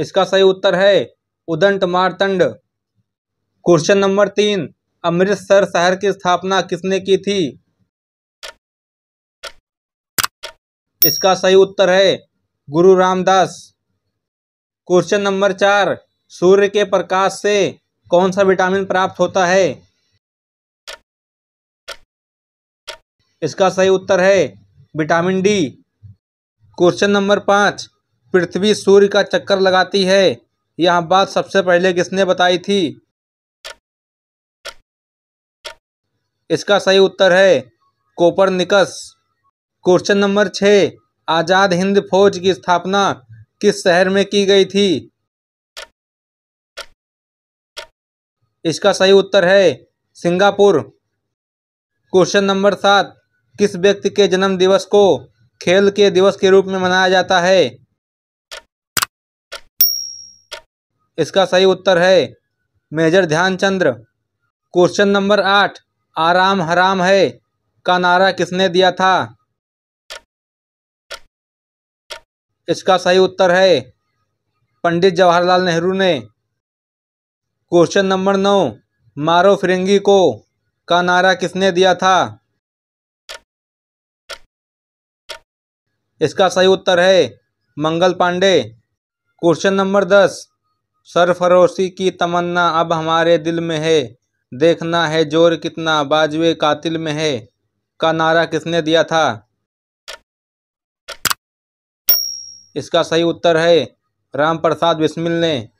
इसका सही उत्तर है उदंत मारतंड क्वेश्चन नंबर तीन अमृतसर शहर की स्थापना किसने की थी इसका सही उत्तर है गुरु रामदास क्वेश्चन नंबर चार सूर्य के प्रकाश से कौन सा विटामिन प्राप्त होता है इसका सही उत्तर है विटामिन डी क्वेश्चन नंबर पाँच पृथ्वी सूर्य का चक्कर लगाती है यह बात सबसे पहले किसने बताई थी इसका सही उत्तर है कोपरनिकस क्वेश्चन नंबर छः आज़ाद हिंद फौज की स्थापना किस शहर में की गई थी इसका सही उत्तर है सिंगापुर क्वेश्चन नंबर सात किस व्यक्ति के जन्म दिवस को खेल के दिवस के रूप में मनाया जाता है इसका सही उत्तर है मेजर ध्यानचंद्र क्वेश्चन नंबर आठ आराम हराम है का नारा किसने दिया था इसका सही उत्तर है पंडित जवाहरलाल नेहरू ने क्वेश्चन नंबर नौ मारो फिरंगी को का नारा किसने दिया था इसका सही उत्तर है मंगल पांडे क्वेश्चन नंबर दस सरफरोशी की तमन्ना अब हमारे दिल में है देखना है जोर कितना बाजवे कातिल में है का नारा किसने दिया था इसका सही उत्तर है राम प्रसाद बिस्मिल ने